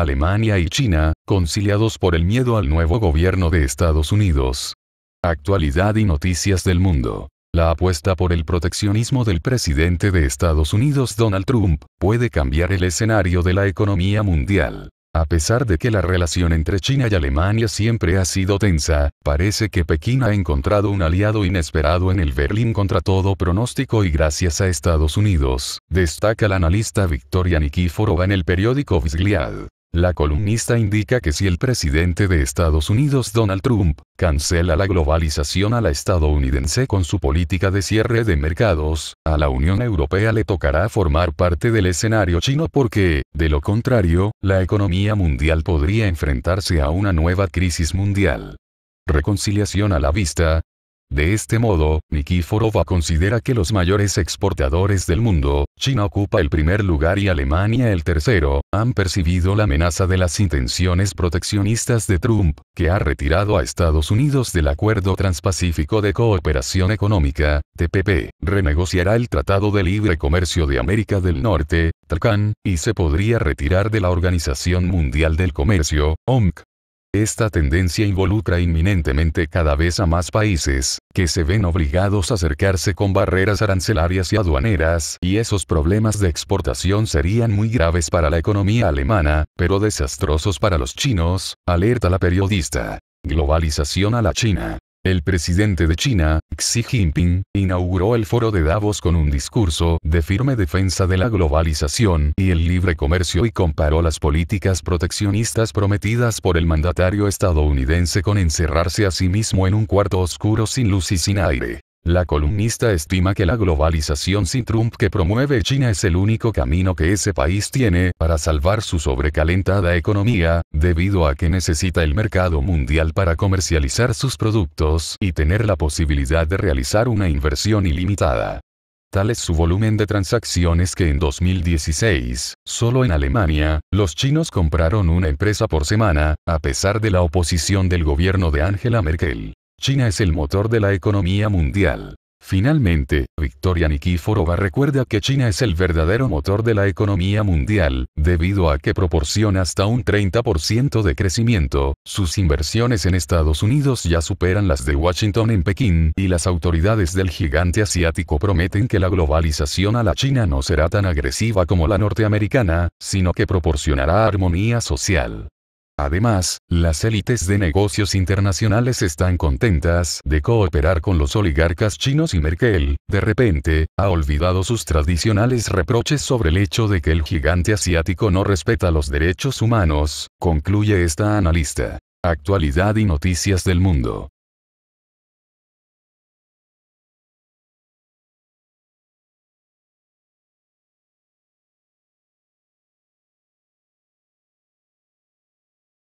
Alemania y China, conciliados por el miedo al nuevo gobierno de Estados Unidos. Actualidad y noticias del mundo. La apuesta por el proteccionismo del presidente de Estados Unidos Donald Trump puede cambiar el escenario de la economía mundial. A pesar de que la relación entre China y Alemania siempre ha sido tensa, parece que Pekín ha encontrado un aliado inesperado en el Berlín contra todo pronóstico y gracias a Estados Unidos, destaca la analista Victoria Nikiforova en el periódico Vizgliad. La columnista indica que si el presidente de Estados Unidos Donald Trump cancela la globalización a la estadounidense con su política de cierre de mercados, a la Unión Europea le tocará formar parte del escenario chino porque, de lo contrario, la economía mundial podría enfrentarse a una nueva crisis mundial. Reconciliación a la vista, de este modo, Nikiforova considera que los mayores exportadores del mundo, China ocupa el primer lugar y Alemania el tercero, han percibido la amenaza de las intenciones proteccionistas de Trump, que ha retirado a Estados Unidos del Acuerdo Transpacífico de Cooperación Económica, TPP, renegociará el Tratado de Libre Comercio de América del Norte, TLCAN, y se podría retirar de la Organización Mundial del Comercio, OMC, esta tendencia involucra inminentemente cada vez a más países, que se ven obligados a acercarse con barreras arancelarias y aduaneras, y esos problemas de exportación serían muy graves para la economía alemana, pero desastrosos para los chinos, alerta la periodista. Globalización a la China. El presidente de China, Xi Jinping, inauguró el foro de Davos con un discurso de firme defensa de la globalización y el libre comercio y comparó las políticas proteccionistas prometidas por el mandatario estadounidense con encerrarse a sí mismo en un cuarto oscuro sin luz y sin aire. La columnista estima que la globalización sin Trump que promueve China es el único camino que ese país tiene para salvar su sobrecalentada economía, debido a que necesita el mercado mundial para comercializar sus productos y tener la posibilidad de realizar una inversión ilimitada. Tal es su volumen de transacciones que en 2016, solo en Alemania, los chinos compraron una empresa por semana, a pesar de la oposición del gobierno de Angela Merkel. China es el motor de la economía mundial. Finalmente, Victoria Nikiforova recuerda que China es el verdadero motor de la economía mundial, debido a que proporciona hasta un 30% de crecimiento, sus inversiones en Estados Unidos ya superan las de Washington en Pekín, y las autoridades del gigante asiático prometen que la globalización a la China no será tan agresiva como la norteamericana, sino que proporcionará armonía social. Además, las élites de negocios internacionales están contentas de cooperar con los oligarcas chinos y Merkel, de repente, ha olvidado sus tradicionales reproches sobre el hecho de que el gigante asiático no respeta los derechos humanos, concluye esta analista. Actualidad y noticias del mundo.